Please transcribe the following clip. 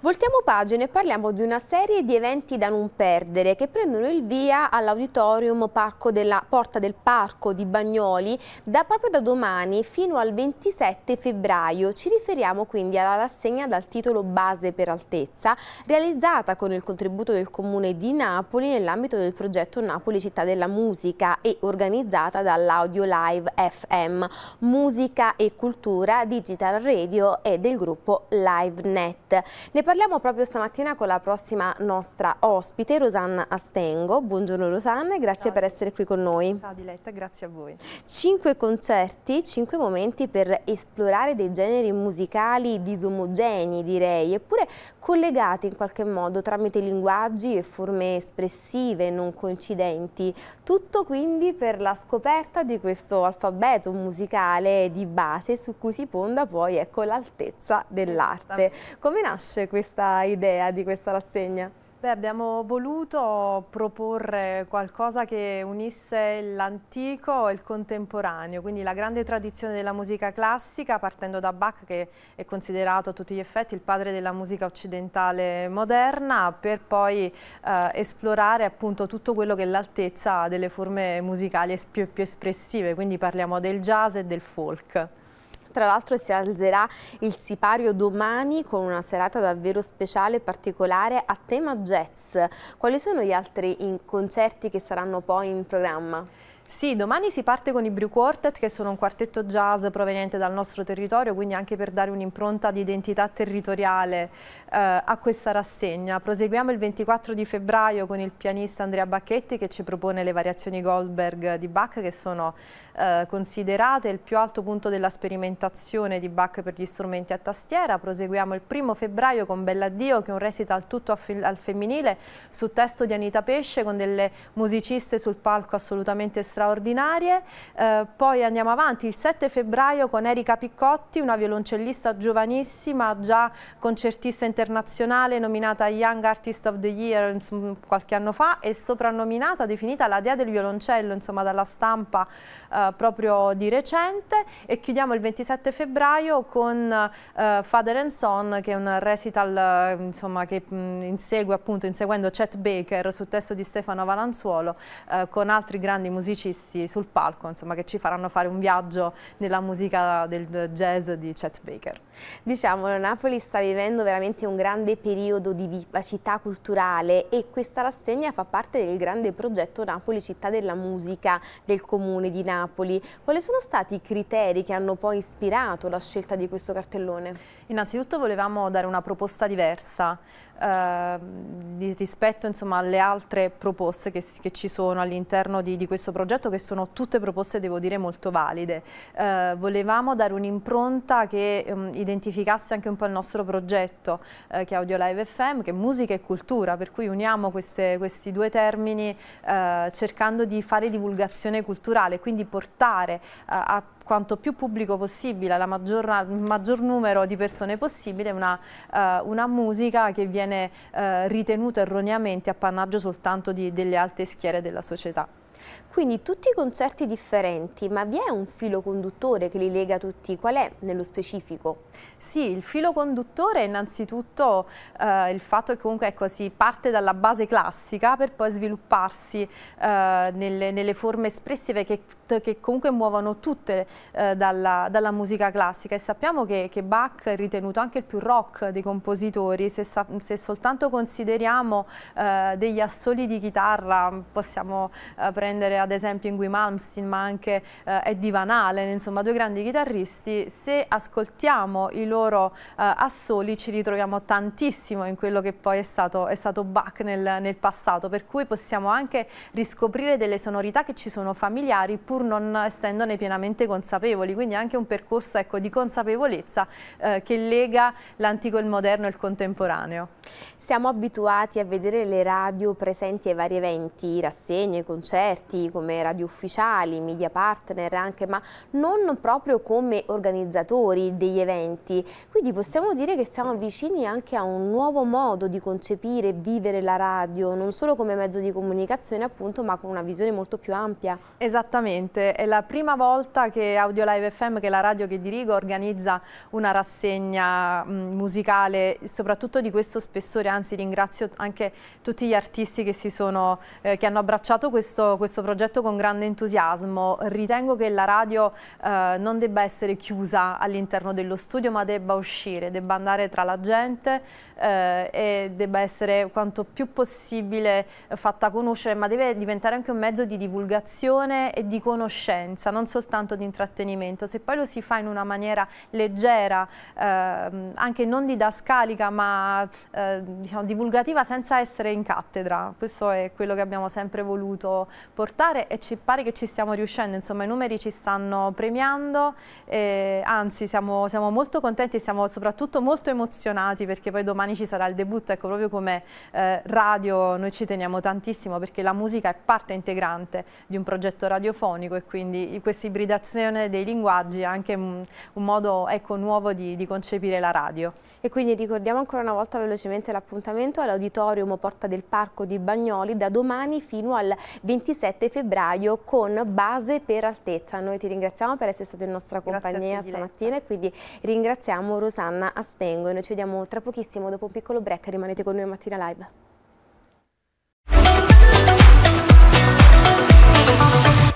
Voltiamo pagina e parliamo di una serie di eventi da non perdere che prendono il via all'auditorium Porta del Parco di Bagnoli da proprio da domani fino al 27 febbraio. Ci riferiamo quindi alla rassegna dal titolo Base per Altezza realizzata con il contributo del Comune di Napoli nell'ambito del progetto Napoli Città della Musica e organizzata dall'Audio Live FM, Musica e Cultura Digital Radio e del gruppo LiveNet. Ne parliamo proprio stamattina con la prossima nostra ospite, Rosanna Astengo. Buongiorno Rosanna e grazie Ciao. per essere qui con noi. Ciao Diletta, grazie a voi. Cinque concerti, cinque momenti per esplorare dei generi musicali disomogenei direi, eppure collegati in qualche modo tramite linguaggi e forme espressive non coincidenti. Tutto quindi per la scoperta di questo alfabeto musicale di base su cui si ponda poi ecco l'altezza dell'arte. Come nasce questo? questa idea, di questa rassegna? Beh, abbiamo voluto proporre qualcosa che unisse l'antico e il contemporaneo, quindi la grande tradizione della musica classica, partendo da Bach che è considerato a tutti gli effetti il padre della musica occidentale moderna, per poi eh, esplorare appunto tutto quello che è l'altezza delle forme musicali più, più espressive, quindi parliamo del jazz e del folk. Tra l'altro si alzerà il sipario domani con una serata davvero speciale e particolare a tema jazz. Quali sono gli altri concerti che saranno poi in programma? Sì, domani si parte con i Brew Quartet che sono un quartetto jazz proveniente dal nostro territorio, quindi anche per dare un'impronta di identità territoriale eh, a questa rassegna. Proseguiamo il 24 di febbraio con il pianista Andrea Bacchetti che ci propone le variazioni Goldberg di Bach che sono eh, considerate il più alto punto della sperimentazione di Bach per gli strumenti a tastiera. Proseguiamo il primo febbraio con Bell'Addio che è un recital tutto al femminile su testo di Anita Pesce con delle musiciste sul palco assolutamente straordinarie straordinarie. Eh, poi andiamo avanti il 7 febbraio con Erika Piccotti, una violoncellista giovanissima, già concertista internazionale, nominata Young Artist of the Year insomma, qualche anno fa e soprannominata, definita la dea del violoncello, insomma dalla stampa eh, proprio di recente. E chiudiamo il 27 febbraio con eh, Father and Son, che è un recital eh, insomma, che mh, insegue appunto, inseguendo Chet Baker su testo di Stefano Valanzuolo, eh, con altri grandi musicisti musicisti sul palco, insomma, che ci faranno fare un viaggio nella musica del jazz di Chet Baker. Diciamolo, Napoli sta vivendo veramente un grande periodo di vivacità culturale e questa rassegna fa parte del grande progetto Napoli Città della Musica del Comune di Napoli. Quali sono stati i criteri che hanno poi ispirato la scelta di questo cartellone? Innanzitutto volevamo dare una proposta diversa eh, rispetto insomma, alle altre proposte che, che ci sono all'interno di, di questo progetto progetto che sono tutte proposte, devo dire, molto valide. Eh, volevamo dare un'impronta che um, identificasse anche un po' il nostro progetto, eh, che è Audiolive FM, che è musica e cultura, per cui uniamo queste, questi due termini eh, cercando di fare divulgazione culturale, quindi portare eh, a quanto più pubblico possibile, al maggior, maggior, numero di persone possibile, una, uh, una musica che viene uh, ritenuta erroneamente appannaggio soltanto di, delle alte schiere della società. Quindi tutti i concerti differenti, ma vi è un filo conduttore che li lega tutti? Qual è nello specifico? Sì, il filo conduttore è innanzitutto eh, il fatto che comunque ecco, si parte dalla base classica per poi svilupparsi eh, nelle, nelle, forme espressive che, che comunque muovono tutte eh, dalla, dalla, musica classica e sappiamo che, che, Bach è ritenuto anche il più rock dei compositori, se, se soltanto consideriamo eh, degli assoli di chitarra possiamo eh, prendere prendere ad esempio Ingui Malmsteen ma anche eh, Eddie Van Halen, insomma due grandi chitarristi, se ascoltiamo i loro eh, assoli ci ritroviamo tantissimo in quello che poi è stato, è stato Bach nel, nel, passato, per cui possiamo anche riscoprire delle sonorità che ci sono familiari pur non essendone pienamente consapevoli, quindi anche un percorso ecco, di consapevolezza eh, che lega l'antico, il moderno e il contemporaneo. Siamo abituati a vedere le radio presenti ai vari eventi, rassegne, concerti, esperti come radio ufficiali, media partner anche, ma non proprio come organizzatori degli eventi. Quindi possiamo dire che siamo vicini anche a un nuovo modo di concepire e vivere la radio, non solo come mezzo di comunicazione appunto, ma con una visione molto più ampia. Esattamente, è la prima volta che Audio Live FM, che è la radio che dirigo, organizza una rassegna mm, musicale, soprattutto di questo spessore, anzi ringrazio anche tutti gli artisti che, si sono, eh, che hanno abbracciato questo, questo questo progetto con grande entusiasmo. Ritengo che la radio eh, non debba essere chiusa all'interno dello studio ma debba uscire, debba andare tra la gente eh, e debba essere quanto più possibile fatta conoscere ma deve diventare anche un mezzo di divulgazione e di conoscenza, non soltanto di intrattenimento. Se poi lo si fa in una maniera leggera, eh, anche non didascalica ma eh, diciamo, divulgativa senza essere in cattedra, questo è quello che abbiamo sempre voluto portare e ci pare che ci stiamo riuscendo, insomma i numeri ci stanno premiando, eh, anzi siamo, siamo, molto contenti e siamo soprattutto molto emozionati perché poi domani ci sarà il debutto, ecco proprio come eh, radio noi ci teniamo tantissimo perché la musica è parte integrante di un progetto radiofonico e quindi questa ibridazione dei linguaggi è anche un, un modo ecco, nuovo di, di concepire la radio. E quindi ricordiamo ancora una volta velocemente l'appuntamento all'auditorium Porta del Parco di Bagnoli da domani fino al 27 7 febbraio con base per altezza. Noi ti ringraziamo per essere stato in nostra compagnia stamattina e quindi ringraziamo Rosanna Astengo. Noi ci vediamo tra pochissimo dopo un piccolo break, rimanete con noi a Mattina Live.